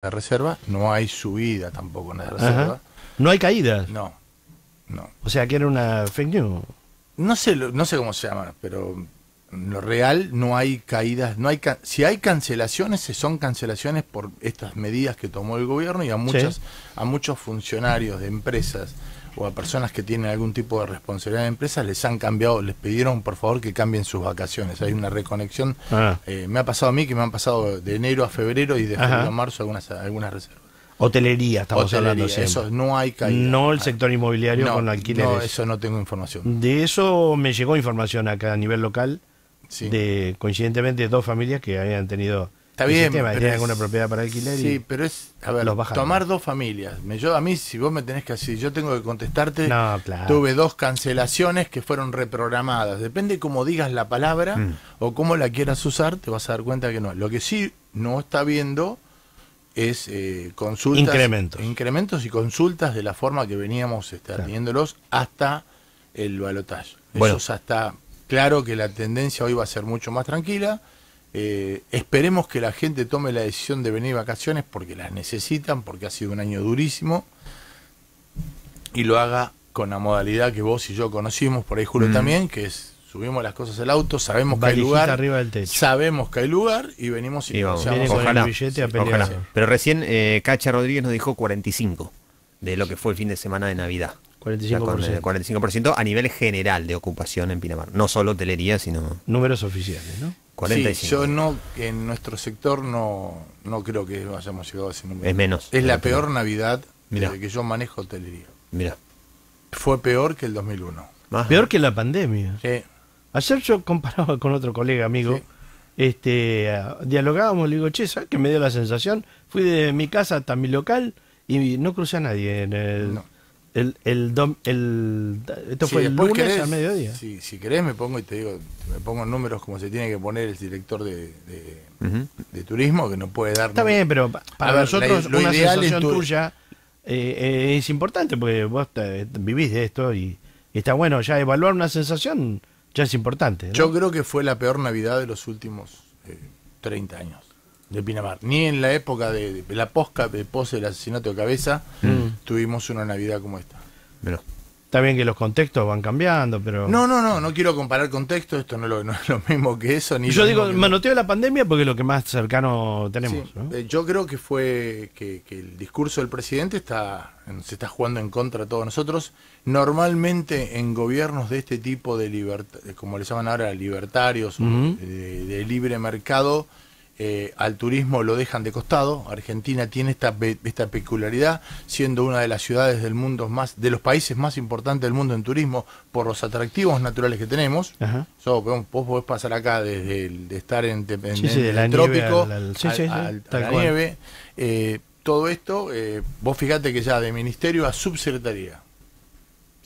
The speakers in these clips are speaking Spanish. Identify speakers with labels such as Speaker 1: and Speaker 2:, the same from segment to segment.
Speaker 1: la reserva, no hay subida tampoco en la reserva. No hay caídas. No, no. O sea que era una fake news. No sé, no sé cómo se llama, pero en lo real no hay caídas, no hay si hay cancelaciones, son cancelaciones por estas medidas que tomó el gobierno y a muchas, a muchos funcionarios de empresas o a personas que tienen algún tipo de responsabilidad en empresas les han cambiado, les pidieron por favor que cambien sus vacaciones. Hay una reconexión. Ah. Eh, me ha pasado a mí que me han pasado de enero a febrero y de febrero a marzo algunas, algunas reservas.
Speaker 2: Hotelería, estamos hablando siempre. Eso no hay caída. No el sector inmobiliario con alquileres. No, eso no tengo información. De eso me llegó información acá a nivel local. Sí. De, coincidentemente, dos familias que habían tenido Está bien. pero es, alguna propiedad para alquiler. Sí, pero
Speaker 1: es, a ver, tomar dos familias. Me, yo, a mí, si vos me tenés que así, yo tengo que contestarte, tuve dos cancelaciones que fueron reprogramadas. Depende cómo digas la palabra mm. o cómo la quieras usar, te vas a dar cuenta que no. Lo que sí no está viendo es eh, consultas. Incrementos. Incrementos y consultas de la forma que veníamos este, hasta el balotaje. Bueno. Eso está claro que la tendencia hoy va a ser mucho más tranquila eh, esperemos que la gente tome la decisión de venir vacaciones porque las necesitan, porque ha sido un año durísimo y lo haga con la modalidad que vos y yo conocimos, por ahí Julio mm. también, que es subimos las cosas al auto, sabemos que hay lugar, arriba sabemos que hay lugar y venimos y, vamos. con el billete a Pero
Speaker 3: recién eh, Cacha Rodríguez nos dijo 45 de lo que fue el fin de semana de Navidad. 45%. Eh, a nivel general de ocupación en Pinamar. No solo hotelería, sino...
Speaker 2: Números oficiales,
Speaker 1: ¿no? Sí, yo no, en nuestro sector no, no creo que hayamos llegado a ese número. Es menos. Es la peor Navidad desde eh, que yo manejo hotelería. Mira. Fue peor que el 2001.
Speaker 2: Peor que la pandemia. Sí. Ayer yo comparaba con otro colega amigo. Este, ah, dialogábamos, le digo, che, ¿sabes qué me dio la sensación? Fui de mi casa hasta mi local y no crucé a nadie en el... El, el, el esto fue el lunes al mediodía. Si,
Speaker 1: si querés me pongo y te digo, me pongo números como se tiene que poner el director de, de, turismo, que no puede dar... Está bien, pero para nosotros una sensación tuya
Speaker 2: eh, es importante, porque vos vivís de esto y, está bueno, ya evaluar una sensación ya es importante. Yo
Speaker 1: creo que fue la peor Navidad de los últimos 30 eh, años de Pinamar. Ni en la época de, la posca de pose del asesinato de cabeza mm. tuvimos una Navidad como esta.
Speaker 3: Pero
Speaker 2: está bien que los contextos van cambiando, pero No,
Speaker 1: no, no, no quiero comparar contextos, esto no, no es lo mismo que eso ni Yo digo, manoteo
Speaker 2: la pandemia porque es lo que más cercano tenemos,
Speaker 1: eh, Yo creo que fue que, el discurso del presidente está se está jugando en contra de todos nosotros. Normalmente en gobiernos de este tipo de libertad, como le llaman ahora libertarios, de libre mercado, eh, al turismo lo dejan de costado. Argentina tiene esta, esta peculiaridad, siendo una de las ciudades del mundo más, de los países más importantes del mundo en turismo, por los atractivos naturales que tenemos. vos podés pasar acá desde estar en, el trópico al, la nieve. Eh, todo esto, eh, vos fíjate que ya de ministerio a subsecretaría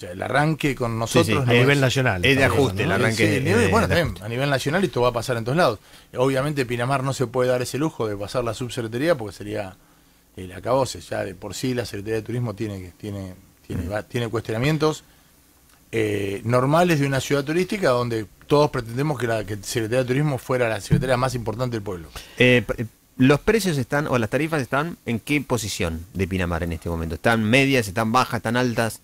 Speaker 1: sea, este, el arranque con nosotros. a nivel nacional. Es de ajuste, el arranque. bueno, también, a nivel nacional esto va a pasar en todos lados. Obviamente Pinamar no se puede dar ese lujo de pasar la subsecretaría porque sería el acabose. Ya de por sí la Secretaría de Turismo tiene, tiene, tiene, tiene cuestionamientos eh, normales de una ciudad turística donde todos pretendemos que la que Secretaría de Turismo fuera la secretaría más importante del pueblo.
Speaker 3: Eh, eh, ¿Los precios están o las tarifas están en qué posición de Pinamar en este momento? ¿Están medias, están bajas, están altas?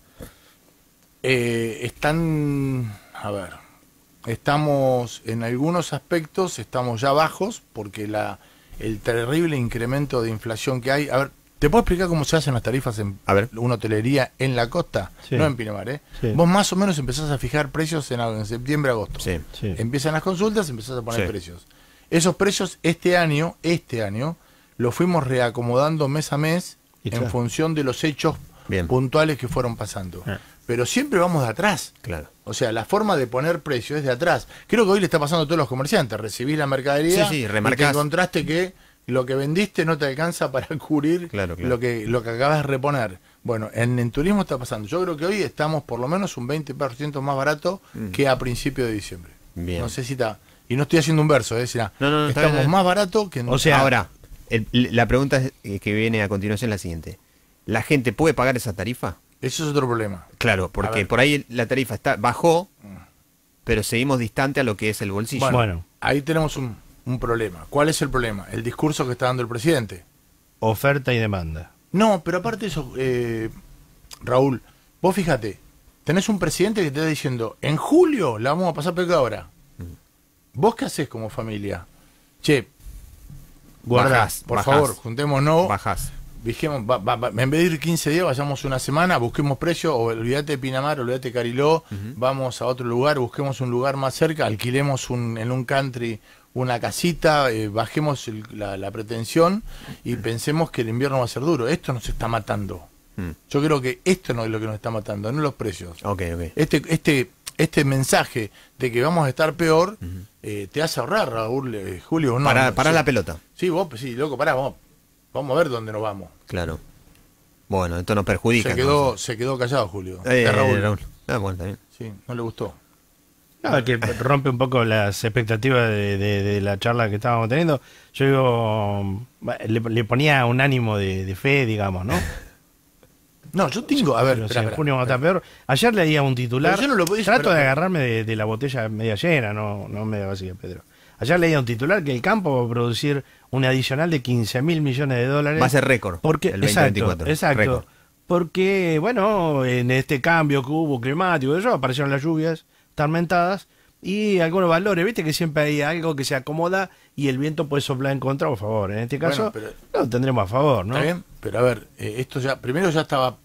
Speaker 3: Eh, están, a ver, estamos en algunos
Speaker 1: aspectos, estamos ya bajos porque la, el terrible incremento de inflación que hay, a ver, ¿Te puedo explicar cómo se hacen las tarifas en ver. una hotelería en la costa? No en Pinamar, ¿eh? Vos más o menos empezás a fijar precios en, en septiembre, agosto. Sí. Empiezan las consultas, empezás a poner precios. Esos precios este año, este año, los fuimos reacomodando mes a mes en función de los hechos puntuales que fueron pasando. Ah pero siempre vamos de atrás. Claro. O sea, la forma de poner precio es de atrás. Creo que hoy le está pasando a todos los comerciantes. Recibís la mercadería sí, sí, y te encontraste que lo que vendiste no te alcanza para cubrir Lo, que, lo que acabas de reponer. Bueno, en, en, turismo está pasando. Yo creo que hoy estamos por lo menos un 20% más barato mm. que a principio de diciembre. Bien. No sé si está... Y no estoy haciendo
Speaker 3: un verso, eh, es estamos más barato que... O sea, ahora, la pregunta eh, que viene a continuación es la siguiente. ¿La gente puede pagar esa tarifa? Eso es otro problema. Claro, porque por ahí la tarifa está bajó, pero seguimos distante a lo que es el bolsillo. Bueno, ahí tenemos un, problema. ¿Cuál es el problema? El discurso que está dando el presidente. Oferta
Speaker 1: y demanda. No, pero aparte eso, eh, Raúl, vos fíjate, tenés un presidente que te está diciendo, en julio la vamos a pasar peor ahora. Mm. ¿Vos qué haces como familia? Che, guardás, por favor, juntémonos. Bajás. Dijimos, en vez de ir 15 días, vayamos una semana, busquemos precios, o olvídate de Pinamar, olvídate de Cariló, vamos a otro lugar, busquemos un lugar más cerca, alquilemos en un country una casita, eh, bajemos la, pretensión y pensemos que el invierno va a ser duro. Esto nos está matando. Mm. Yo creo que esto no es lo que nos está matando, no los precios. Este, este, este mensaje de que vamos a estar peor eh, te hace ahorrar, Raúl, eh,
Speaker 3: Julio. para, la pelota.
Speaker 1: Sí, vos, sí, loco, pará, vos Vamos a ver dónde nos vamos.
Speaker 3: Claro. Bueno, esto nos perjudica. Se quedó, se quedó callado, Julio. Eh, Raúl. Raúl. Ah, también. Sí, no le gustó.
Speaker 2: No, que rompe un poco las expectativas de, la charla que estábamos teniendo. Yo digo, le, ponía un ánimo de, fe, digamos, ¿no? No, yo tengo, a ver, pero espera, en junio va peor. Ayer leía un titular. Yo no lo podía, trato de agarrarme de, la botella media llena, no, no media vacía, Pedro. Ayer leía un titular que el campo va a producir un adicional de 15 mil millones de dólares. Va a ser récord. Porque, el Exacto. porque, bueno, en este cambio que hubo climático, eso, aparecieron las lluvias tormentadas y algunos valores. Viste que siempre hay algo
Speaker 1: que se acomoda
Speaker 2: y el viento puede soplar en contra Por favor. En este caso, lo tendremos a favor, ¿no? Está bien,
Speaker 1: pero a ver, eh, esto ya, primero ya estaba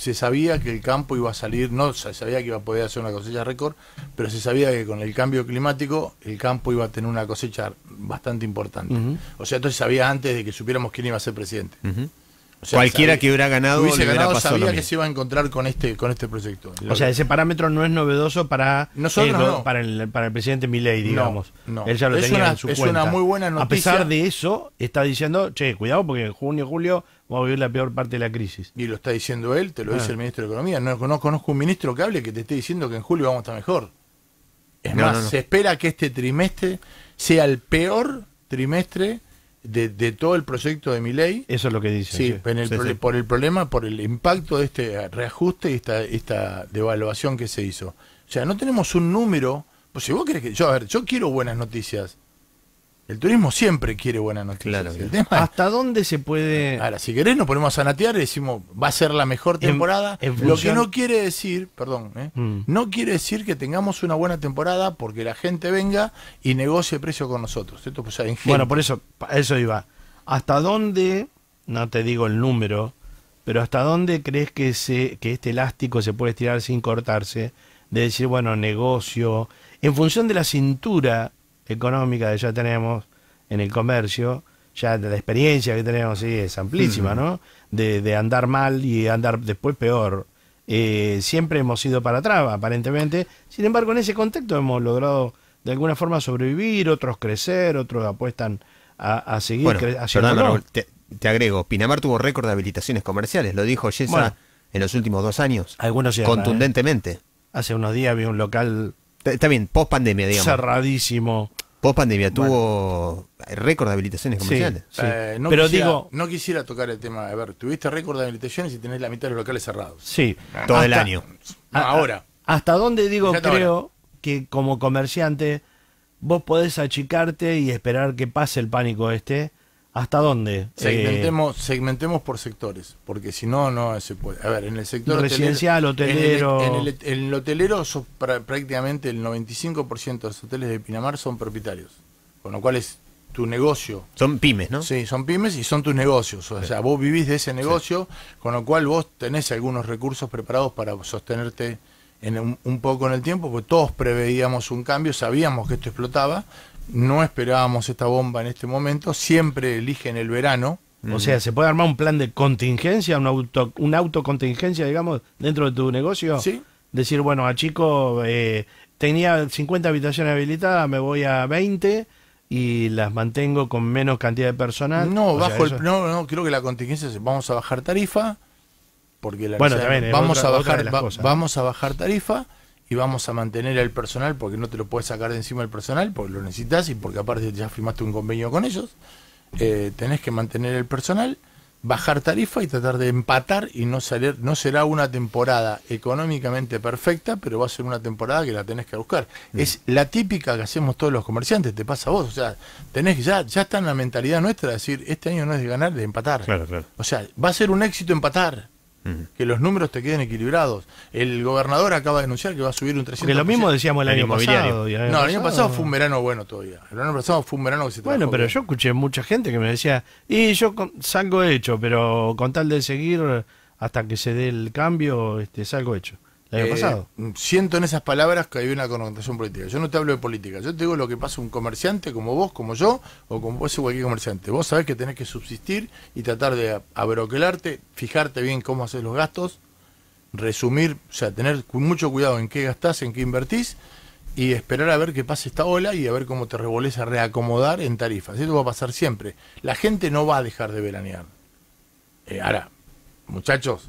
Speaker 1: se sabía que el campo iba a salir, no se sabía que iba a poder hacer una cosecha récord, pero se sabía que con el cambio climático el campo iba a tener una cosecha bastante importante. O sea, entonces sabía antes de que supiéramos quién iba a ser presidente. Cualquiera que hubiera ganado, hubiese ganado pasado sabía que se iba a encontrar con este, con este proyecto. O sea,
Speaker 2: ese parámetro no es novedoso para, eh, el, para, presidente Milley, digamos. No, no. Él ya lo tenía en su es una muy buena noticia. A pesar de eso, está diciendo, che, cuidado porque en junio, julio
Speaker 1: vamos a vivir la peor parte de la crisis. Y lo está diciendo él, te lo ah. dice el ministro de Economía. no, conozco un ministro que hable que te esté diciendo que en julio vamos a estar mejor. Es más, se espera que este trimestre sea el peor trimestre de, todo el proyecto de mi ley. Eso es lo que dice. Sí, por el problema, por el impacto de este reajuste y esta, esta devaluación que se hizo. O sea, no tenemos un número. Pues si vos querés que. Yo, a ver, yo quiero buenas noticias. El turismo siempre quiere buenas noticias. ¿Hasta dónde se puede.? Ahora, si querés, nos ponemos a natear y decimos, va a ser la mejor temporada. lo que no quiere decir, perdón, ¿eh? mm. no quiere decir que tengamos una buena temporada porque la gente venga y negocie precio con nosotros. Pues, bueno, por eso, eso iba. ¿Hasta dónde, no te
Speaker 2: digo el número, pero hasta dónde crees que, se, que este elástico se puede estirar sin cortarse? De decir, bueno, negocio, en función de la cintura económica que ya tenemos en el comercio, ya la experiencia que tenemos sí, es amplísima, ¿no? De, andar mal y andar después peor. Eh, siempre hemos ido para atrás, aparentemente. Sin embargo, en ese contexto hemos logrado de alguna forma sobrevivir, otros crecer, otros apuestan
Speaker 3: a, seguir bueno, te, agrego, Pinamar tuvo récord de habilitaciones comerciales, lo dijo Yesa en los últimos dos años. Algunos ¿eh? contundentemente. Hace unos días vi un local Está bien, post pandemia, digamos. Cerradísimo. Post pandemia tuvo eh, récord de habilitaciones comerciales. Eh, Pero digo,
Speaker 1: no quisiera tocar el tema. A ver, tuviste récord de habilitaciones y tenés la mitad de los locales cerrados.
Speaker 3: Sí, todo el año.
Speaker 1: ahora.
Speaker 2: Hasta dónde digo, creo que como comerciante vos podés achicarte y esperar que pase el pánico este ¿Hasta dónde? Segmentemos,
Speaker 1: eh, segmentemos por sectores, porque si no, no se puede. A ver, en el sector residencial, hotelero. En, el, hotelero, prácticamente el 95% de los hoteles de Pinamar son propietarios, con lo cual es tu negocio. Son pymes, ¿no? Sí, son pymes y son tus negocios. O sea, vos vivís de ese negocio, con lo cual vos tenés algunos recursos preparados para sostenerte en un, un, poco en el tiempo, porque todos preveíamos un cambio, sabíamos que esto explotaba, no esperábamos esta bomba en este momento, siempre eligen el verano. O sea, ¿se puede armar un plan de contingencia, una, auto, autocontingencia, digamos, dentro de tu negocio? Sí.
Speaker 2: Decir, bueno, a chico eh, tenía 50 habitaciones habilitadas, me voy a 20 y las mantengo con menos cantidad de personal. No, bajo el,
Speaker 1: no, no, creo que la contingencia es, vamos a bajar tarifa, porque la bueno, también, vamos, a bajar, vamos a bajar tarifa y vamos a mantener el personal porque no te lo puedes sacar de encima el personal, porque lo necesitas y porque aparte ya firmaste un convenio con ellos. Eh, tenés que mantener el personal, bajar tarifa y tratar de empatar y no salir. No será una temporada económicamente perfecta, pero va a ser una temporada que la tenés que buscar. Mm. Es la típica que hacemos todos los comerciantes, te pasa a vos. O sea, tenés ya, ya está en la mentalidad nuestra de decir, este año no es de ganar, de empatar. O sea, va a ser un éxito empatar que los números te queden equilibrados. El gobernador acaba de anunciar que va a subir un 300%. Que lo mismo decíamos el año pasado. no, el año pasado fue un verano bueno todavía. El
Speaker 2: año pasado fue un verano que se Bueno, pero yo escuché mucha gente que me decía, y yo salgo hecho, pero
Speaker 1: con tal de seguir hasta que se dé el cambio, este, salgo hecho. Eh, siento en esas palabras que hay una connotación política. Yo no te hablo de política, yo te digo lo que pasa un comerciante como vos, como yo, o como vos cualquier comerciante. Vos sabés que tenés que subsistir y tratar de abroquelarte, fijarte bien cómo haces los gastos, resumir, o sea, tener mucho cuidado en qué gastás, en qué invertís, y esperar a ver qué pasa esta ola y a ver cómo te revolves a reacomodar en tarifas. Esto va a pasar siempre. La gente no va a dejar de veranear. Eh, ahora, muchachos,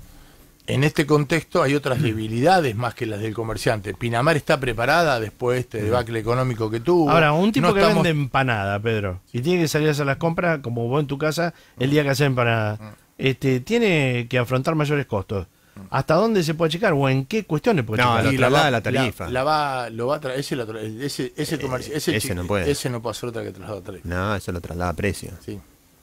Speaker 1: en este contexto hay otras mm. debilidades más que las del comerciante. Pinamar está preparada después de este mm. debacle económico que tuvo. Ahora, un tipo que vende empanada, Pedro,
Speaker 2: y tiene que salir a hacer las compras, como vos en tu casa, el día que hace empanada, mm. este, tiene que afrontar mayores costos. ¿Hasta dónde se puede checar o en qué cuestiones puede no, Lo traslada la, tarifa.
Speaker 1: va, lo va a traer, ese, ese, eh, no puede. Ese no puede hacer otra que traslada tarifa.
Speaker 3: No, eso lo traslada a precio.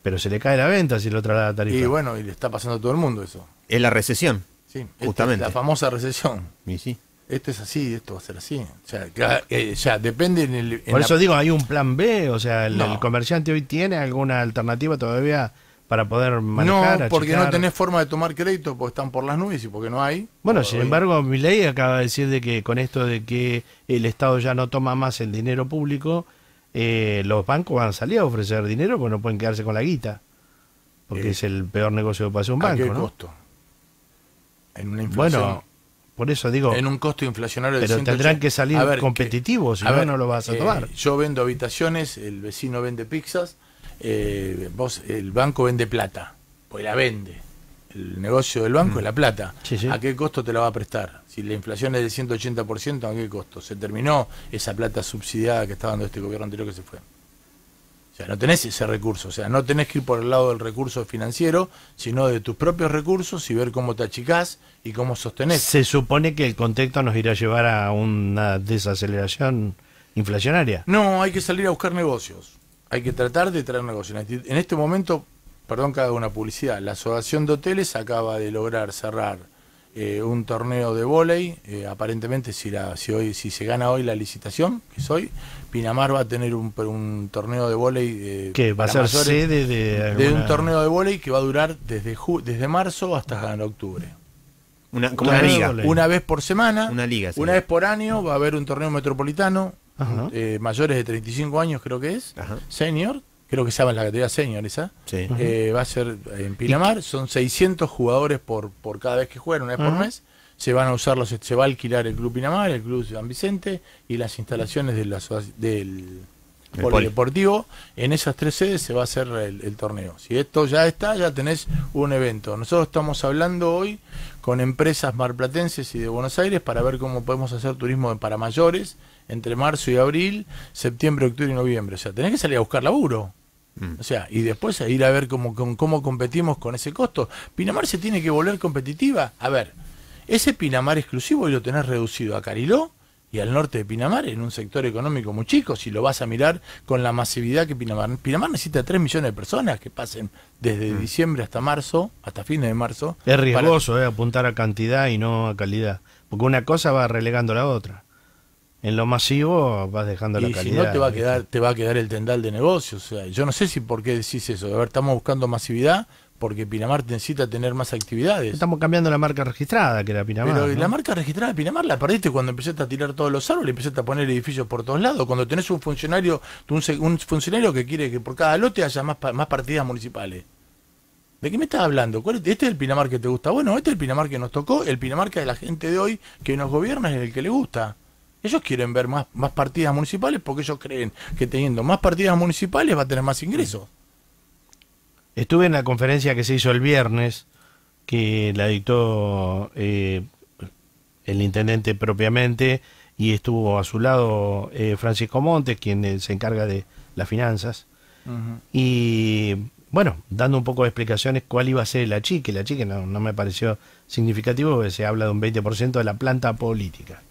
Speaker 3: Pero se le cae la venta si lo traslada a tarifa. Y bueno,
Speaker 1: y le está pasando a todo el mundo eso.
Speaker 3: Es la recesión. Sí, este, justamente. La famosa recesión. Y sí.
Speaker 1: Esto es así, esto va a ser así. O sea, eh, depende en el, Por eso digo,
Speaker 2: hay un plan B, o sea, el, comerciante hoy tiene alguna alternativa todavía para poder manejar. No, porque no tenés
Speaker 1: forma de tomar crédito, porque están por las nubes y porque no hay.
Speaker 2: Bueno, sin embargo, mi ley acaba de decir de que con esto de que el Estado ya no toma más el dinero público, eh, los bancos van a salir a ofrecer dinero porque no pueden quedarse con la guita. Porque eh, es el peor negocio que hacer un banco. ¿A qué costo? en Bueno, por eso digo.
Speaker 1: En un costo inflacionario de Pero tendrán que salir competitivos, si no, no lo vas a eh, tomar. Yo vendo habitaciones, el vecino vende pizzas, eh, vos, el banco vende plata, pues la vende. El negocio del banco mm. es la plata. ¿A qué costo te la va a prestar? Si la inflación es de 180%, ¿a qué costo? Se terminó esa plata subsidiada que estaba dando este gobierno anterior que se fue sea, no tenés ese recurso, o sea, no tenés que ir por el lado del recurso financiero, sino de tus propios recursos y ver cómo te achicás y cómo sostenés. Se
Speaker 2: supone que el contexto nos irá a llevar a una desaceleración inflacionaria.
Speaker 1: No, hay que salir a buscar negocios. Hay que tratar de traer negocios. En este, este momento, perdón que haga una publicidad, la Asociación de Hoteles acaba de lograr cerrar eh, un torneo de vóley. Eh, aparentemente, si, si, hoy, si se gana hoy la licitación, que es hoy, Pinamar va a tener un, torneo de vóley. que va a ser sede de, un torneo de vóley eh, que va a durar desde desde marzo hasta octubre. Una, una, vez por semana. Una liga. Una vez por año va a haber un torneo metropolitano. Eh, mayores de 35 años creo que es. Senior. Creo que se llama la categoría senior esa. Eh, va a ser en Pinamar. Son 600 jugadores por, por cada vez que juegan, una vez por mes se van a usar los, se va a alquilar el Club Pinamar, el Club San Vicente y las instalaciones de la, del polideportivo. En esas tres sedes se va a hacer el, torneo. Si esto ya está, ya tenés un evento. Nosotros estamos hablando hoy con empresas marplatenses y de Buenos Aires para ver cómo podemos hacer turismo para mayores entre marzo y abril, septiembre, octubre y noviembre. O sea, tenés que salir a buscar laburo. Mm. O sea, y después ir a ver cómo, cómo competimos con ese costo. Pinamar se tiene que volver competitiva. A ver, ese Pinamar exclusivo lo tenés reducido a Cariló y al norte de Pinamar, en un sector económico muy chico, si lo vas a mirar con la masividad que Pinamar. Pinamar necesita 3 millones de personas que pasen desde mm. diciembre hasta marzo, hasta fines de marzo. Es riesgoso
Speaker 2: eh, apuntar a cantidad y no a calidad, porque una cosa va
Speaker 1: relegando a la otra. En lo masivo vas dejando la calidad. Si no te va a quedar, te va a quedar el tendal de negocios. yo no sé si por qué decís eso. de ver, estamos buscando masividad, porque Pinamar necesita tener más actividades.
Speaker 2: Estamos cambiando la marca registrada, que era
Speaker 1: Pinamar. Pero la marca registrada de Pinamar la perdiste cuando empezaste a tirar todos los árboles, empezaste a poner edificios por todos lados. Cuando tenés un funcionario, un, funcionario que quiere que por cada lote haya más, más partidas municipales. ¿De qué me estás hablando? ¿Cuál ¿Este es el Pinamar que te gusta? Bueno, este es el Pinamar que nos tocó, el Pinamar que de la gente de hoy que nos gobierna es el que le gusta. Ellos quieren ver más, más partidas municipales porque ellos creen que teniendo más partidas municipales va a tener más ingresos. Estuve en la conferencia que se hizo el viernes,
Speaker 2: que la dictó eh, el intendente propiamente, y estuvo a su lado eh, Francisco Montes, quien se encarga de las finanzas. Y bueno, dando un poco de explicaciones cuál iba a ser la chique. La chique no, me pareció significativo, porque se habla de un 20% de la planta política.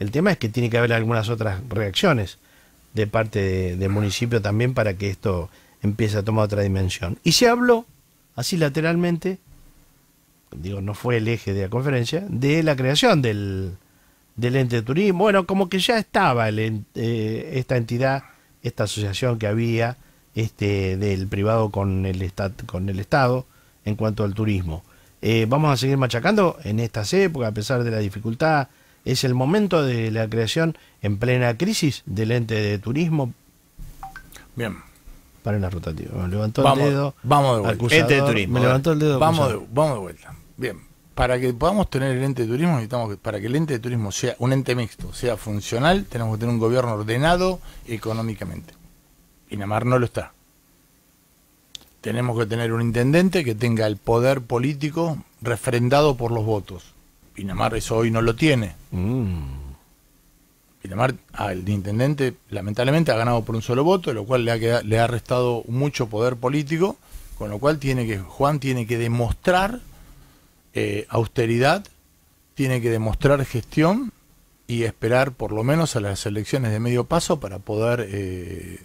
Speaker 2: El tema es que tiene que haber algunas otras reacciones de parte del municipio también para que esto empieza a tomar otra dimensión. Y se habló, así lateralmente, digo, no fue el eje de la conferencia, de la creación del, del ente de turismo. Bueno, como que ya estaba el, eh, esta entidad, esta asociación que había este, del privado con el, con el Estado en cuanto al turismo. Eh, vamos a seguir machacando en estas épocas, a pesar de la dificultad. Es el momento de la creación en plena crisis del ente de turismo. Bien. Para la rotativa. Me levantó el dedo. Vamos de de turismo. Me levantó el dedo. Vamos
Speaker 1: vamos de vuelta. Bien. Para que podamos tener el ente de turismo, necesitamos para que el ente de turismo sea un ente mixto, sea funcional, tenemos que tener un gobierno ordenado económicamente. Pinamar no lo está. Tenemos que tener un intendente que tenga el poder político refrendado por los votos. Pinamar eso hoy no lo tiene. Mm al intendente lamentablemente ha ganado por un solo voto, lo cual le ha, le ha restado mucho poder político, con lo cual tiene que, Juan tiene que demostrar eh, austeridad, tiene que demostrar gestión y esperar por lo menos a las elecciones de medio paso para poder eh,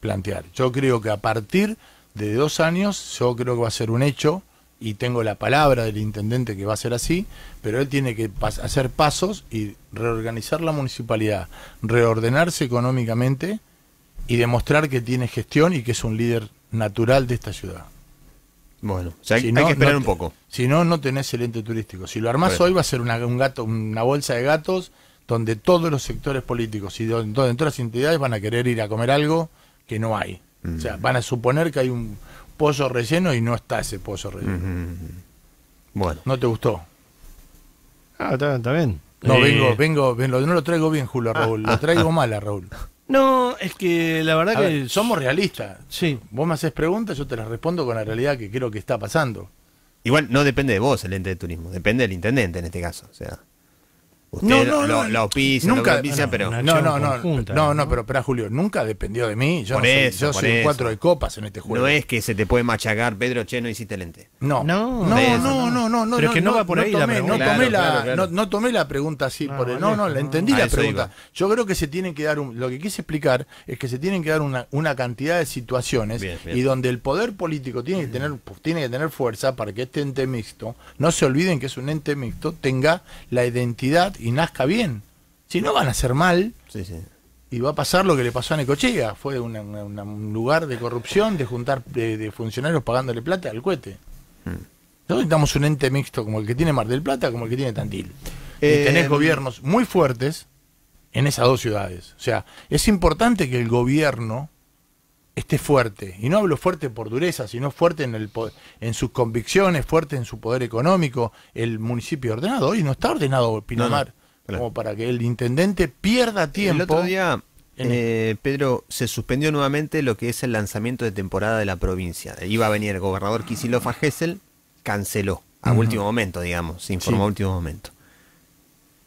Speaker 1: plantear. Yo creo que a partir de dos años, yo creo que va a ser un hecho y tengo la palabra del intendente que va a ser así, pero él tiene que hacer pasos y reorganizar la municipalidad, reordenarse económicamente y demostrar que tiene gestión y que es un líder natural de esta ciudad.
Speaker 3: Bueno, hay, que esperar un poco.
Speaker 1: Si no, no tenés el ente turístico. Si lo armás hoy va a ser una, un gato, una bolsa de gatos donde todos los sectores políticos y donde, todas las entidades van a querer ir a comer algo que no hay. O sea, mm. van a suponer que hay un, pozo relleno y no está ese pozo
Speaker 3: relleno.
Speaker 1: Bueno. ¿No te gustó? Ah, está, bien. No, vengo, vengo, no lo traigo bien, Julio, Raúl, lo traigo mal a Raúl. No, es que la verdad que... somos realistas. Sí. Vos me haces preguntas, yo te las respondo con la realidad que creo que está pasando.
Speaker 3: Igual no depende de vos el ente de turismo, depende del intendente en este caso. O sea, no, no, no, lo pisa, pero. No, no, no, no, no, pero espera, Julio, nunca dependió de mí. Yo por no soy, eso, yo soy cuatro de copas en este juego. No es que se te puede machacar, Pedro, che, no hiciste lente.
Speaker 1: No, no, no, no, no, no, Pero es que no va por ahí tomé, la pregunta. No tomé, la, No, tomé la pregunta así. por el, ah, no, no, la entendí la pregunta. Yo creo que se tienen que dar. Un, lo que quise explicar es que se tienen que dar una, una cantidad de situaciones y donde el poder político tiene que tener pues, tiene que tener fuerza para que este ente mixto, no se olviden que es un ente mixto, tenga la identidad y nazca bien. Si no, van a ser mal. Y va a pasar lo que le pasó a Necochea. Fue un lugar de corrupción, de juntar de, funcionarios pagándole plata al cohete. Hmm. Nosotros necesitamos un ente mixto como el que tiene Mar del Plata, como el que tiene Tandil. y
Speaker 3: eh, tenés em, gobiernos
Speaker 1: muy fuertes en esas dos ciudades. O sea, es importante que el gobierno esté fuerte. Y no hablo fuerte por dureza, sino fuerte en, el, en sus convicciones, fuerte en su poder económico. El municipio ordenado hoy no está ordenado Pinamar, como para
Speaker 3: que el intendente pierda tiempo. El otro día, eh, Pedro, se suspendió nuevamente lo que es el lanzamiento de temporada de la provincia. Iba a venir el gobernador kisilofa canceló a último momento, digamos, se informó a último momento.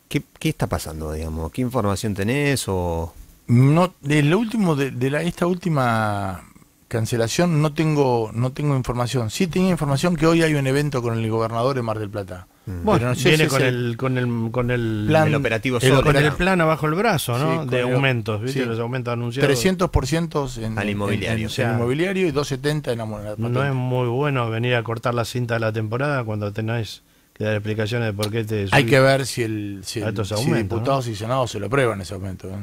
Speaker 3: ¿Qué, ¿Qué está pasando, digamos? ¿Qué información tenés o...? No, de lo último de, esta
Speaker 1: última cancelación no tengo no tengo información. Sí tenía información que hoy hay un evento con el gobernador en Mar del Plata. Mm. Bueno, viene con, el, con el con el plan, operativo con el plan abajo el brazo, ¿no? de aumentos, ¿viste? Los aumentos anunciados. 300% en, inmobiliario. inmobiliario
Speaker 2: y 270 en la No es muy bueno venir a cortar la cinta de la temporada cuando tenéis que dar explicaciones de por qué te Hay que ver si el si, diputados
Speaker 1: y senados se lo en ese aumento. ¿eh?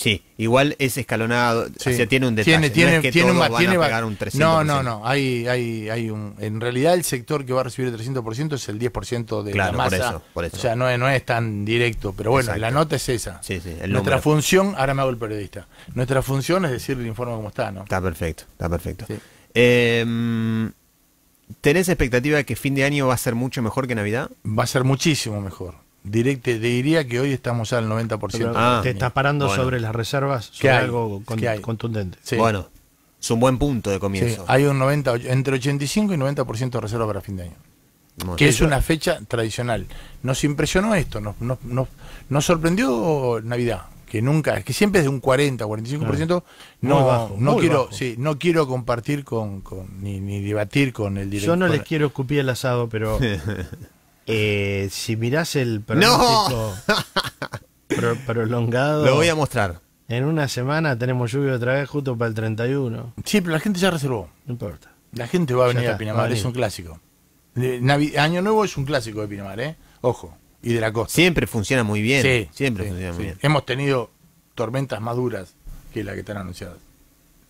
Speaker 1: Sí, igual es escalonado, o sea, tiene un detalle. no que un, No, no, no. Hay, hay, hay un, en realidad el sector que va a recibir el 300% es el 10% de la masa. O sea, no es, tan directo, pero bueno, la nota es
Speaker 3: esa. Sí, sí, Nuestra
Speaker 1: función, ahora me hago el periodista, nuestra función es decir el informe como está,
Speaker 3: ¿no? Está perfecto, está perfecto. Em, ¿Tenés expectativa de que fin de año va a ser mucho mejor que Navidad? Va a ser muchísimo mejor directe, diría que hoy estamos
Speaker 1: al 90%. Ah, te estás parando sobre las reservas, Que algo contundente. Bueno,
Speaker 3: es un buen punto de comienzo.
Speaker 1: hay un 90, entre 85 y 90% de reservas para fin de año. que es una fecha tradicional. Nos impresionó esto, nos, nos, nos, sorprendió Navidad, que nunca, es que siempre es de un 40, 45%, no, bajo, no, quiero, sí, no quiero compartir con, con ni, ni, debatir con el director. Yo no les quiero escupir el
Speaker 2: asado, pero
Speaker 1: Eh, si mirás el
Speaker 2: pronóstico prolongado. Lo voy a mostrar. En una semana tenemos lluvia otra vez justo para el
Speaker 1: 31. Sí, pero la gente ya reservó. No importa. La gente va a venir a Pinamar, es un clásico. Año Nuevo es un clásico de Pinamar, ¿eh? Ojo. Y de la costa. Siempre funciona muy bien. siempre funciona muy bien. Hemos tenido tormentas más duras que las que están anunciadas.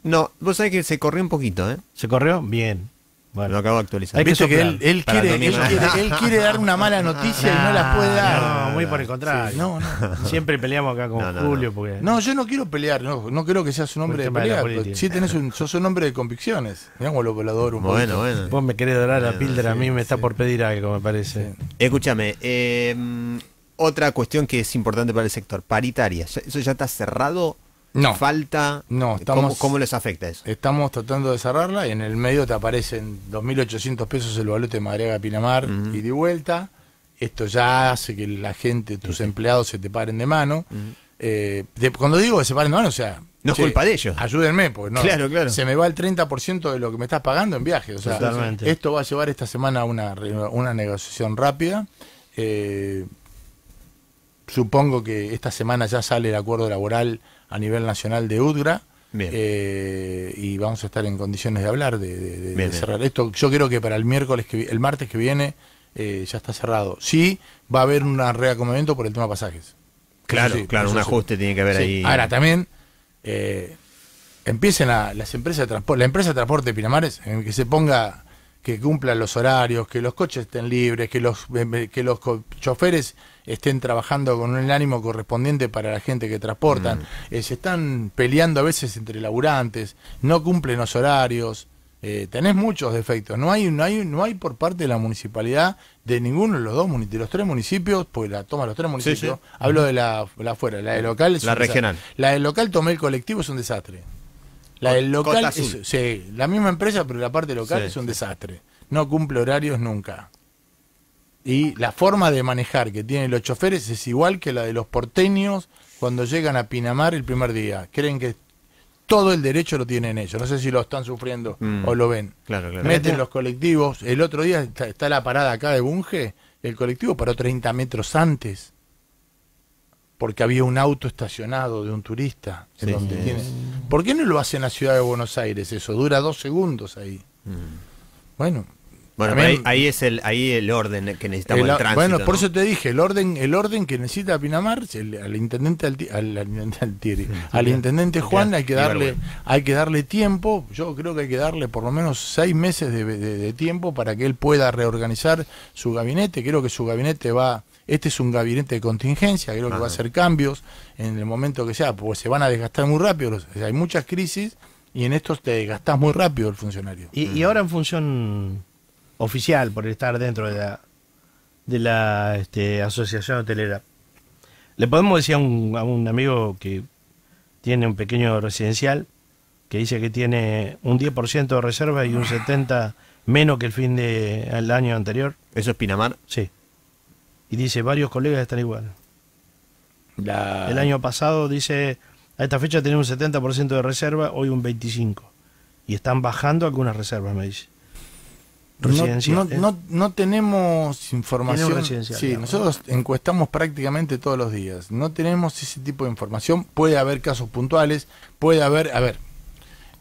Speaker 3: No, vos sabés que se corrió un poquito, ¿eh? ¿Se corrió? Bien. Bueno. Lo acabo de actualizar. que él, quiere,
Speaker 1: dar una mala noticia y no la puede dar.
Speaker 2: No, muy por el contrario. Siempre peleamos acá con Julio.
Speaker 1: No, yo no quiero pelear. No, no creo que seas un hombre de pelear. si sí tenés un, sos un hombre de convicciones. Mirá lo, volador bueno, Bueno. Vos me querés
Speaker 2: dorar la píldora. a mí me está por pedir algo, me parece.
Speaker 3: Escúchame. Em, otra cuestión que es importante para el sector. Paritaria. Eso ya está cerrado. No. ¿Falta? ¿cómo, les afecta
Speaker 1: eso? Estamos tratando de cerrarla y en el medio te aparecen 2.800 pesos el balote de Madriaga Pinamar y de vuelta. Esto ya hace que la gente, tus empleados se te paren de mano. Eh, cuando digo que se paren de mano, o sea... No es culpa de ellos. Ayúdenme, porque no. Se me va el 30% de lo que me estás pagando en viaje O sea, esto va a llevar esta semana una, una negociación rápida. Eh, supongo que esta semana ya sale el acuerdo laboral a nivel nacional de UDGRA. Eh, y vamos a estar en condiciones de hablar, de, cerrar esto. Yo creo que para el miércoles, el martes que viene, eh, ya está cerrado. Sí, va a haber un reacomodamiento por el tema pasajes.
Speaker 3: Claro, claro, un ajuste tiene que haber ahí. Ahora, también eh,
Speaker 1: empiecen las empresas de transporte, la empresa de transporte de Pinamares, en que se ponga que cumplan los horarios, que los coches estén libres, que los, que los choferes estén trabajando con el ánimo correspondiente para la gente que transportan. Mm. Eh, se están peleando a veces entre laburantes, no cumplen los horarios. Eh, tenés muchos defectos. No hay, no, hay, no hay por parte de la municipalidad de ninguno de los dos de los tres municipios, pues la toma los tres municipios. Hablo de la, afuera, la de local es la regional. La del local tomé el colectivo es un desastre. La del local la misma empresa, pero la parte local es un desastre. No cumple horarios nunca y la forma de manejar que tienen los choferes es igual que la de los porteños cuando llegan a Pinamar el primer día. Creen que todo el derecho lo tienen ellos. No sé si lo están sufriendo mm. o lo ven. Claro, Meten los colectivos. El otro día está, la parada acá de Bunge, el colectivo paró 30 metros antes porque había un auto estacionado de un turista. ¿Por qué no lo hacen en la ciudad de Buenos Aires eso? Dura dos segundos ahí.
Speaker 3: Mm.
Speaker 1: Bueno, bueno, ahí, es el,
Speaker 3: ahí el orden que necesitamos el, tránsito, Bueno, por eso
Speaker 1: te dije, el orden, el orden que necesita Pinamar, al intendente al, intendente Juan hay que darle, hay que darle tiempo, yo creo que hay que darle por lo menos seis meses de, tiempo para que él pueda reorganizar su gabinete, creo que su gabinete va, este es un gabinete de contingencia, creo que va a ah. hacer cambios en el momento que sea, porque se van a desgastar muy rápido, hay muchas crisis y en estos te desgastas muy rápido el funcionario. y mm. ahora en función oficial por estar
Speaker 2: dentro de la, de la este, asociación hotelera. Le podemos decir a un, amigo que tiene un pequeño residencial que dice que tiene un 10% de reserva y un 70% menos que el fin del el año anterior. ¿Eso es Pinamar? Sí. Y dice, varios colegas están igual. El año pasado, dice, a esta fecha tenía un 70% de reserva, hoy un 25%.
Speaker 1: Y están bajando algunas reservas, me dice. ¿eh? no, no, tenemos información. sí, nosotros encuestamos prácticamente todos los días. No tenemos ese tipo de información. Puede haber casos puntuales, puede haber, a ver,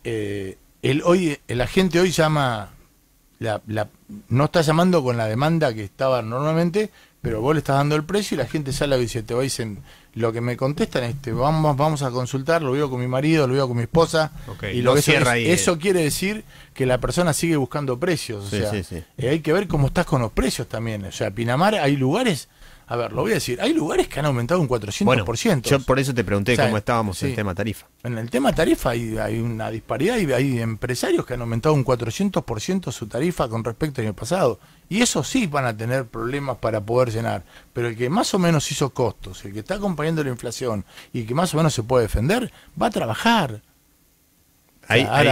Speaker 1: eh, el hoy, el agente hoy llama, no está llamando con la demanda que estaba normalmente, pero vos le estás dando el precio y la gente sale a te va dicen, lo que me contestan es este, vamos, vamos a consultar, lo veo con mi marido, lo veo con mi esposa,
Speaker 3: y lo, que eso, eso
Speaker 1: quiere decir que la persona sigue buscando precios, o sea, eh, hay que ver cómo estás con los precios también, o sea, Pinamar hay lugares a ver, lo voy a decir. Hay lugares que han aumentado un 400%. Bueno,
Speaker 3: yo por eso te pregunté cómo estábamos en el tema tarifa.
Speaker 1: En el tema tarifa hay, hay una disparidad y hay empresarios que han aumentado un 400% su tarifa con respecto al año pasado. Y eso sí van a tener problemas para poder llenar. Pero el que más o menos hizo costos, el que está acompañando la inflación y que más o menos se puede defender, va a trabajar. A ver,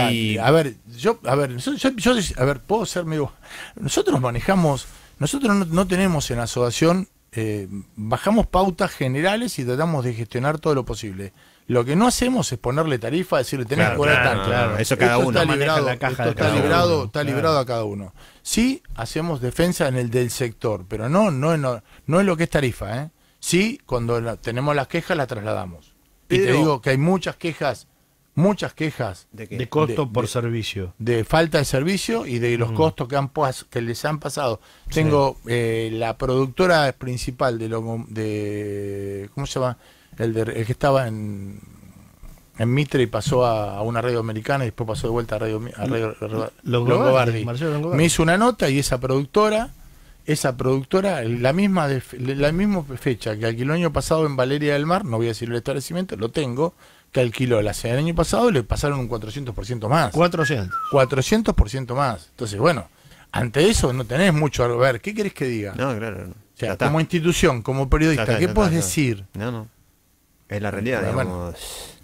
Speaker 1: yo, a ver, yo, a ver, puedo ser medio. Nosotros manejamos, nosotros no, tenemos en asociación eh, bajamos pautas generales y tratamos de gestionar todo lo posible. Lo que no hacemos es ponerle tarifa, decirle tenés que cobrar claro, eso cada Está librado, está, librado, está librado a cada uno. Sí, hacemos defensa en el del sector, pero no, no, no, es lo que es tarifa. ¿eh? Sí, cuando tenemos las quejas las trasladamos. y te digo que hay muchas quejas muchas quejas de, costo por servicio. De falta de servicio y de los mm. costos que, han, que les han pasado. Tengo eh, la productora principal de, lo, de ¿cómo se llama? El, que estaba en, en Mitre y pasó a, una radio americana y después pasó de vuelta a Radio, a radio, Longobardi. Me hizo una nota y esa productora esa productora, la misma, la fecha que alquiló el año pasado en Valeria del Mar, no voy a decir el establecimiento, lo tengo, que alquiló la el año pasado, le pasaron un 400% más. 400. 400% más. Entonces, bueno, ante eso no tenés mucho a ver. ¿Qué querés que diga? No,
Speaker 3: claro. O sea, como
Speaker 1: institución, como periodista, ¿qué podés decir? No, no. Es la realidad, digamos.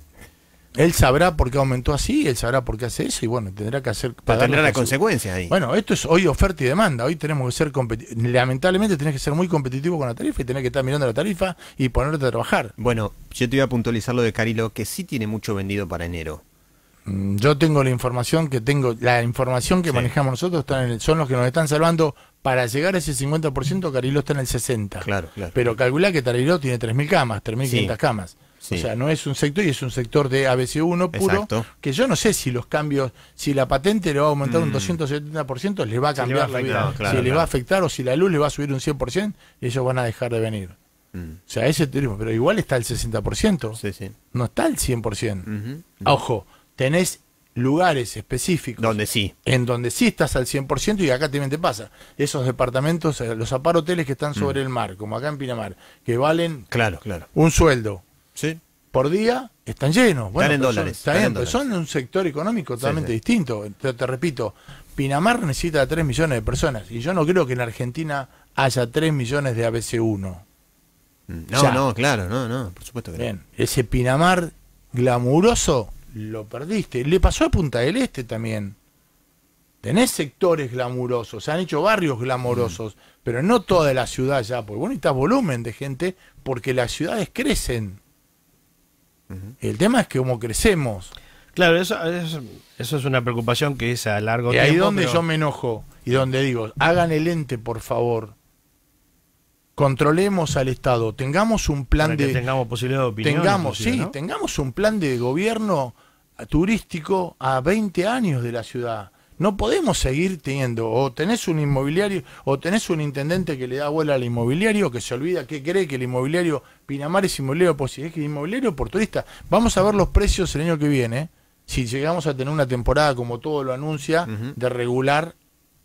Speaker 1: Él sabrá por qué aumentó así, él sabrá por qué hace eso y bueno, tendrá que hacer... para tener las consecuencias ahí. Bueno, esto es hoy oferta y demanda, hoy tenemos que ser
Speaker 3: competitivos. Lamentablemente tenés que ser muy competitivo con la tarifa y tenés que estar mirando la tarifa y ponerte a trabajar. Bueno, yo te iba a puntualizar lo de Carilo, que sí tiene mucho vendido para enero.
Speaker 1: Mm, yo tengo la información que tengo, la información que manejamos nosotros están en son los que nos están salvando para llegar a ese 50%, Carilo está en el 60%. Claro, claro. Pero calcula que Carilo tiene 3.000 camas, 3.500 sí. camas. O sea, no es un sector y es un sector de ABC1 puro, que yo no sé si los cambios, si la patente le va a aumentar un 270%, mm. les va a cambiar la vida, si les va a afectar o si la luz le va a subir un 100%, ellos van a dejar de venir. Mm. O sea, ese turismo, pero igual está el 60%, sí, sí. no está el 100%. Ojo, tenés lugares específicos. Donde sí. En donde sí estás al 100% y acá también te pasa. Esos departamentos, eh, los aparoteles que están mm. sobre el mar, como acá en Pinamar, que valen claro, claro. un sueldo, sí. por día están llenos. Bueno, están en dólares. Son, están son un sector económico totalmente distinto. Te, repito, Pinamar necesita 3 millones de personas y yo no creo que en Argentina haya 3 millones de ABC1. Mm, no, no, claro, no, no, por supuesto que ese Pinamar glamuroso lo perdiste. Le pasó a Punta del Este también. Tenés sectores glamurosos, se han hecho barrios glamurosos, mm. pero no toda la ciudad ya, porque bueno, volumen de gente porque las ciudades crecen. El tema es que como crecemos. Claro, eso, es una preocupación que es a largo tiempo. Y ahí donde yo
Speaker 2: me enojo y donde digo,
Speaker 1: hagan el ente, por favor. Controlemos al Estado, tengamos un plan de. tengamos
Speaker 2: posibilidad de Tengamos, sí,
Speaker 1: tengamos un plan de gobierno turístico a 20 años de la ciudad. No podemos seguir teniendo, o tenés un inmobiliario, o tenés un intendente que le da vuela al inmobiliario, que se olvida que cree que el inmobiliario Pinamar es inmobiliario si es que inmobiliario turista Vamos a ver los precios el año que viene, ¿eh? si llegamos a tener una temporada como todo lo anuncia, de regular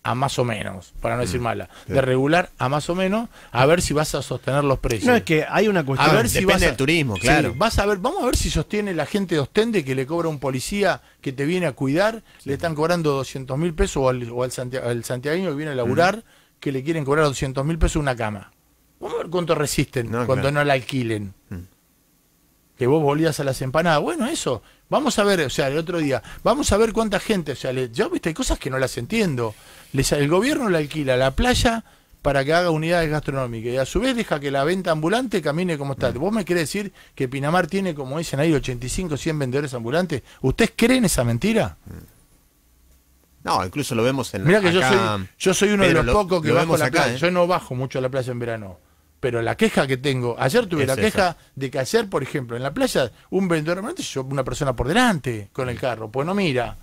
Speaker 1: a más o menos, para no decir mm. mala, de regular a más o menos, a ver si vas a sostener los precios. No, es que hay una cuestión, depende del turismo, claro. a ver, vamos a ver si sostiene la gente de Ostende que le cobra un policía que te viene a cuidar, le están cobrando 200 mil pesos o al, Santiago, santiagueño que viene a laburar, mm. que le quieren cobrar 200 mil pesos una cama. Vamos a ver cuánto resisten cuando no la alquilen. Mm que vos volvías a las empanadas. Bueno, eso, vamos a ver, o sea, el otro día, vamos a ver cuánta gente, o sea, yo, viste, hay cosas que no las entiendo. el gobierno le alquila la playa para que haga unidades gastronómicas y a su vez deja que la venta ambulante camine como está. ¿Vos me querés decir que Pinamar tiene, como dicen ahí, 85, 100 vendedores ambulantes? ¿Ustedes creen esa mentira?
Speaker 3: No, incluso lo vemos en Mira que yo, soy, yo soy uno de los pocos que bajo la playa. ¿eh? Yo
Speaker 1: no bajo mucho a la playa en verano pero la queja que tengo, ayer tuve la queja de que ayer, por ejemplo, en la playa, un vendedor yo una persona por delante con el carro, pues no mira.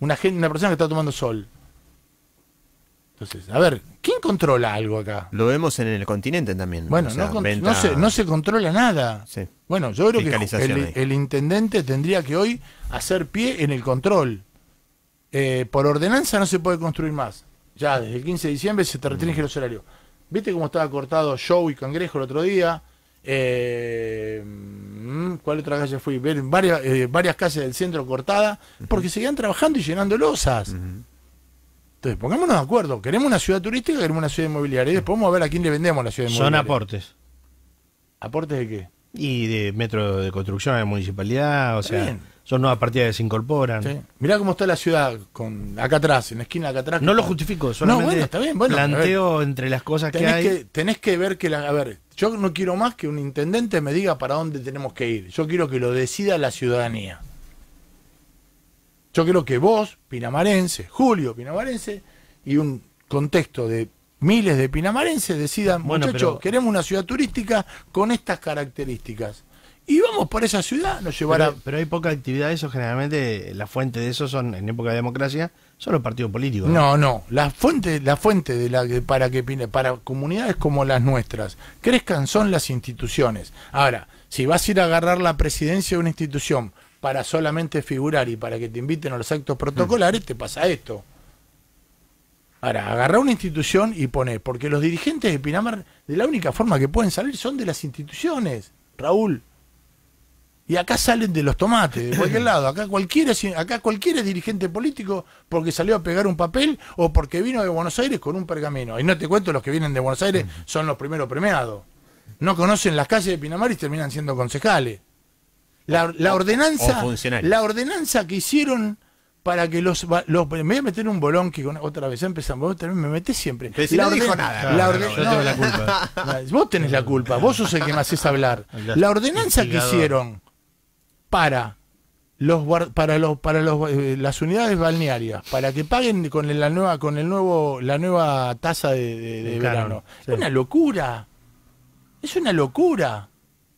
Speaker 1: Una, gente, una persona que está tomando sol.
Speaker 3: Entonces, a ver, ¿quién controla algo acá? Lo vemos en el continente también. Bueno, no, se,
Speaker 1: no, se, controla nada. Bueno, yo creo que el, intendente tendría que hoy hacer pie en el control. Eh, por ordenanza no se puede construir más. Ya desde el 15 de diciembre se te retiene mm. los ¿Viste cómo estaba cortado Show y Cangrejo el otro día? Eh, mm, ¿Cuál otra calle fui? Ver varias, eh, varias calles del centro cortadas porque seguían trabajando y llenando losas. Entonces, pongámonos de acuerdo. Queremos una ciudad turística, queremos una ciudad inmobiliaria. Y después vamos a ver a quién le vendemos la ciudad inmobiliaria. Son aportes. ¿Aportes de qué? Y
Speaker 2: de metro de construcción a la municipalidad, o sea son nuevas partidas que se incorporan.
Speaker 1: Mirá cómo está la ciudad con acá atrás, en la esquina acá atrás. No lo justifico, solamente planteo
Speaker 2: entre las cosas que hay.
Speaker 1: tenés que ver que, la, a ver, yo no quiero más que un intendente me diga para dónde tenemos que ir. Yo quiero que lo decida la ciudadanía. Yo quiero que vos, pinamarense, Julio, pinamarense, y un contexto de miles de pinamarenses decidan, muchachos, queremos una ciudad turística con estas características y vamos por esa ciudad, nos llevará. Pero, hay poca actividad eso, generalmente la fuente de eso son, en época de democracia, son los partidos políticos. No, no, la fuente, la fuente de la que, para que para comunidades como las nuestras crezcan son las instituciones. Ahora, si vas a ir a agarrar la presidencia de una institución para solamente figurar y para que te inviten a los actos protocolares, mm. te pasa esto. Ahora, agarrar una institución y poner, porque los dirigentes de Pinamar, de la única forma que pueden salir son de las instituciones, Raúl. Y acá salen de los tomates, de cualquier lado. Acá cualquiera, acá cualquiera dirigente político porque salió a pegar un papel o porque vino de Buenos Aires con un pergamino. Y no te cuento, los que vienen de Buenos Aires son los primeros premiados. No conocen las calles de Pinamar y terminan siendo concejales. La, ordenanza la ordenanza que hicieron para que los, me voy a meter un bolón que otra vez empezamos vos también me metés siempre no nada la culpa vos tenés la culpa vos sos el que me haces hablar la ordenanza que hicieron para los para los para eh, los, las unidades balnearias para que paguen con la nueva con el nuevo la nueva tasa de, verano es una locura es una locura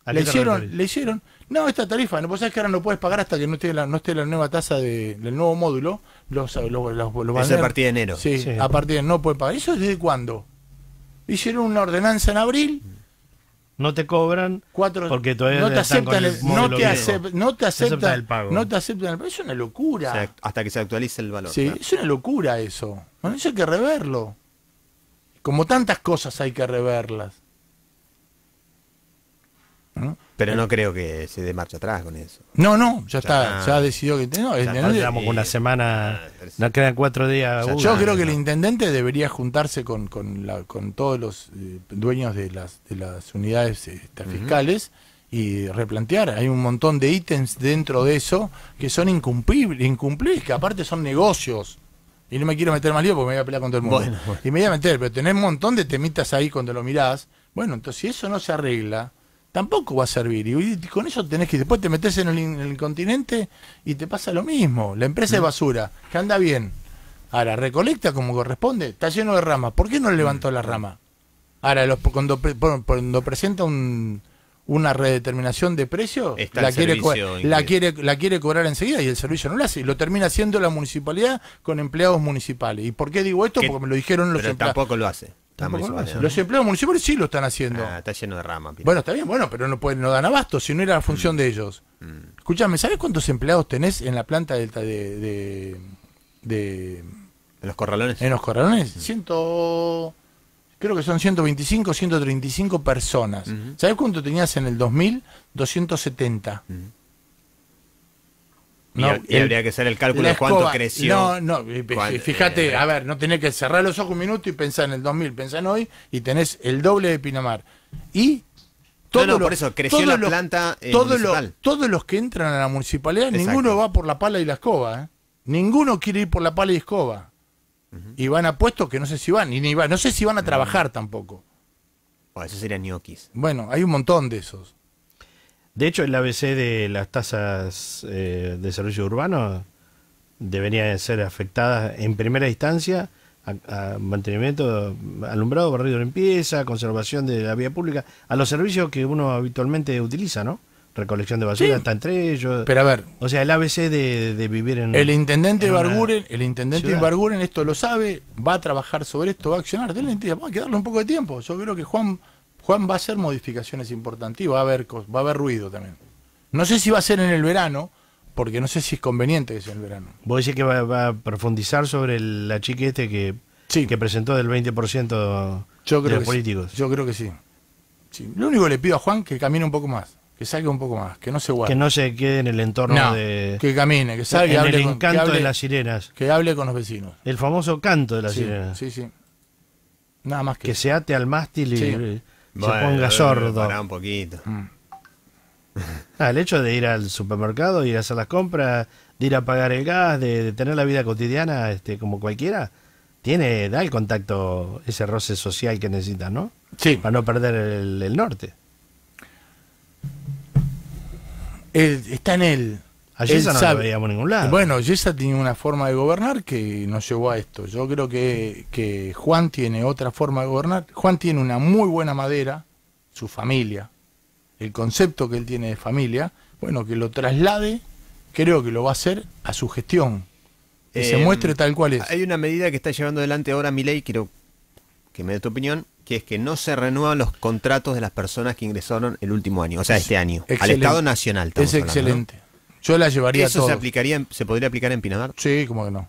Speaker 1: le hicieron le hicieron no esta tarifa no pues sabés que ahora no puedes pagar hasta que no esté la no esté la nueva tasa del nuevo módulo los, los, los, a partir de enero sí, a partir de no puede pagar eso desde cuándo hicieron una ordenanza en abril no te cobran cuatro, porque todavía no te aceptan el, no, te aceptan el pago. No te aceptan el pago. Es una locura.
Speaker 3: hasta que se actualice el valor. Sí, es
Speaker 1: una locura eso. Bueno, eso hay que reverlo. Como tantas cosas hay que reverlas.
Speaker 3: Pero no creo que se dé marcha atrás con eso. No, no, ya, está, ya decidió que... No, eh, una eh,
Speaker 2: semana, eh, nos quedan cuatro días. yo creo que
Speaker 1: el intendente debería juntarse con, con, todos los dueños de las, de las unidades este, fiscales y replantear. Hay un montón de ítems dentro de eso que son incumplibles, que aparte son negocios. Y no me quiero meter más lío porque me voy a pelear con todo el mundo. Bueno, Y me voy a meter, pero tenés un montón de temitas ahí cuando lo mirás. Bueno, entonces si eso no se arregla tampoco va a servir. Y con eso tenés que, después te metes en el, continente y te pasa lo mismo. La empresa es mm. basura, que anda bien, ahora recolecta como corresponde, está lleno de ramas. ¿Por qué no mm. levantó la rama? Ahora, los, cuando, presenta una redeterminación de precio, la quiere, la, quiere, la quiere cobrar enseguida y el servicio no lo hace. Y lo termina haciendo la municipalidad con empleados municipales. ¿Y por qué digo esto? Porque me lo dijeron los empleados.
Speaker 3: tampoco lo hace. Los
Speaker 1: empleados municipales sí lo están haciendo. Ah, está
Speaker 3: lleno de rama
Speaker 1: Bueno, está bien, bueno, pero no pueden, no dan abasto, si no era la función mm. de ellos. Mm. Escúchame, ¿sabes cuántos empleados tenés en la planta de, de, de, los corralones? En los corralones, mm. ciento, creo que son 125, 135 personas. ¿Sabés ¿Sabes cuánto tenías en el 2000? 270.
Speaker 3: No, y, habría que hacer el cálculo de cuánto creció. No, no, fíjate, eh, a
Speaker 1: ver, no tenés que cerrar los ojos un minuto y pensar en el 2000, pensar en hoy y tenés el doble de Pinamar. Y todo por eso creció la planta todo todos los que entran a la municipalidad, ninguno va por la pala y la escoba. ¿eh? Ninguno quiere ir por la pala y escoba. Y van a puestos que no sé si van, y ni van, no sé si van a trabajar tampoco. pues sería serían Bueno, hay un montón de esos.
Speaker 2: De hecho, el ABC de las tasas eh, de servicio urbano deberían ser afectadas en primera instancia a, mantenimiento, alumbrado, barrido de limpieza, conservación de la vía pública, a los servicios que uno habitualmente utiliza, ¿no? Recolección de basura está entre ellos. Pero a ver. O sea, el ABC de, vivir en. El intendente en Barguren,
Speaker 1: el intendente Barguren esto lo sabe, va a trabajar sobre esto, va a accionar. Denle, vamos a quedarle un poco de tiempo. Yo creo que Juan Juan va a hacer modificaciones importantes y va a haber, va a haber ruido también. No sé si va a ser en el verano, porque no sé si es conveniente que sea en el verano. Vos decís que
Speaker 2: va, a profundizar sobre la chica este que, que presentó del 20% de los políticos.
Speaker 1: Yo creo que sí. Lo único que le pido a Juan que camine un poco más que salga un poco más, que no se guarde. Que
Speaker 2: no se quede en el entorno de. Que camine, que salga. y hable el con, de las
Speaker 1: sirenas. Que hable con los vecinos.
Speaker 2: El famoso canto de las
Speaker 3: sirenas. Sí, sí.
Speaker 1: Nada más
Speaker 2: que. Que se ate al mástil y se ponga sordo.
Speaker 3: un poquito. Mm.
Speaker 2: Ah, el hecho de ir al supermercado, ir a hacer las compras, de ir a pagar el gas, de, tener la vida cotidiana este, como cualquiera, tiene, da el contacto, ese roce social
Speaker 1: que necesitas, ¿no? Sí. Para no perder el, norte. está en él. A no sabe. ningún lado. Bueno, Yesa tiene una forma de gobernar que nos llevó a esto. Yo creo que, que Juan tiene otra forma de gobernar. Juan tiene una muy buena madera, su familia, el concepto que él tiene de familia, bueno, que lo traslade, creo que lo va a hacer a su gestión.
Speaker 3: Que se eh, muestre tal cual es. Hay una medida que está llevando adelante ahora mi ley, quiero que me dé tu opinión, que es que no se renuevan los contratos de las personas que ingresaron el último año, o sea, este año, al Estado Nacional. Es excelente.
Speaker 1: Yo la llevaría todo. se
Speaker 3: aplicaría, se podría aplicar en Pinadar? Sí,
Speaker 1: como que no.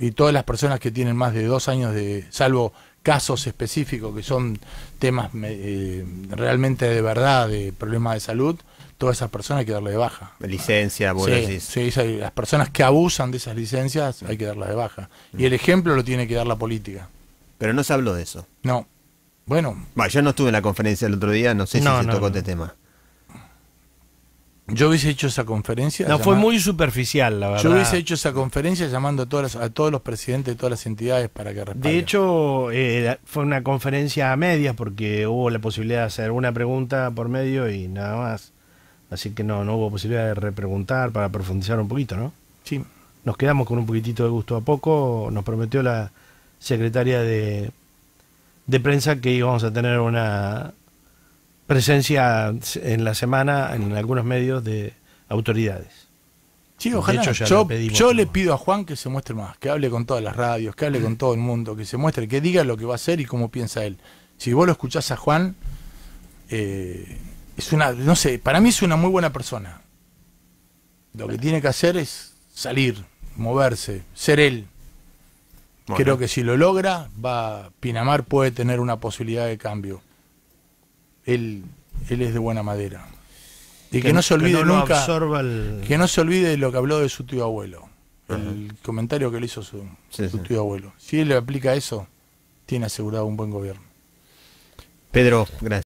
Speaker 1: Y todas las personas que tienen más de dos años de, salvo casos específicos que son temas eh, realmente de verdad de problemas de salud, todas esas personas hay que darle de baja.
Speaker 3: Licencia, vos
Speaker 1: sí, sí, las personas que abusan de esas licencias hay que darlas de baja. Y el ejemplo lo tiene que dar la política.
Speaker 3: Pero no se habló de eso.
Speaker 1: No. Bueno.
Speaker 3: yo no estuve en la conferencia el otro día, no sé si se tocó este tema. Yo hubiese hecho esa conferencia. No, fue muy
Speaker 1: superficial, la verdad. Yo hubiese hecho esa conferencia llamando a, a todos los presidentes de todas las entidades para que respondan. De hecho, eh,
Speaker 2: fue una conferencia a medias porque hubo la posibilidad de hacer una pregunta por medio y nada más. Así que no, no hubo posibilidad de repreguntar para profundizar un poquito, ¿no? Sí. Nos quedamos con un poquitito de gusto a poco. Nos prometió la secretaria de prensa que íbamos a tener una presencia en la
Speaker 1: semana en algunos medios de autoridades.
Speaker 2: Sí, ojalá. yo, le
Speaker 1: pido a Juan que se muestre más, que hable con todas las radios, que hable con todo el mundo, que se muestre, que diga lo que va a hacer y cómo piensa él. Si vos lo escuchás a Juan, eh, es una, no sé, para mí es una muy buena persona. Lo que tiene que hacer es salir, moverse, ser él. Creo que si lo logra, va Pinamar puede tener una posibilidad de cambio él, él es de buena madera. Y que, no se olvide nunca. Que no se olvide lo que habló de su tío abuelo. El comentario que le hizo su, tío abuelo. Si él le aplica eso, tiene asegurado un buen gobierno. Pedro, gracias.